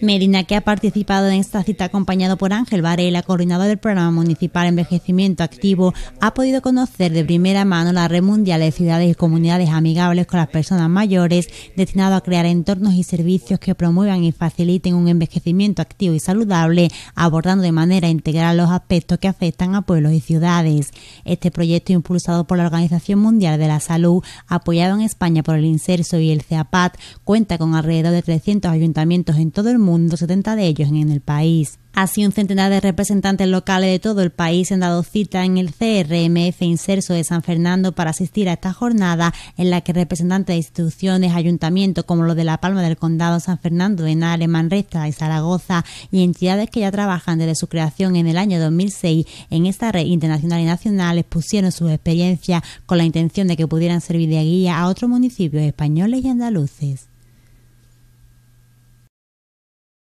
Medina, que ha participado en esta cita acompañado por Ángel Varela, coordinador del Programa Municipal Envejecimiento Activo, ha podido conocer de primera mano la red mundial de ciudades y comunidades amigables con las personas mayores, destinado a crear entornos y servicios que promuevan y faciliten un envejecimiento activo y saludable, abordando de manera integral los aspectos que afectan a pueblos y ciudades. Este proyecto, impulsado por la Organización Mundial de la Salud, apoyado en España por el INSERSO y el CEAPAT, cuenta con alrededor de 300 ayuntamientos en todo el mundo, 70 de ellos en el país. Así, un centenar de representantes locales de todo el país han dado cita en el CRMF Inserso de San Fernando para asistir a esta jornada en la que representantes de instituciones, ayuntamientos como los de La Palma del Condado San Fernando, en resta y Zaragoza y entidades que ya trabajan desde su creación en el año 2006 en esta red internacional y nacional expusieron sus experiencias con la intención de que pudieran servir de guía a otros municipios españoles y andaluces.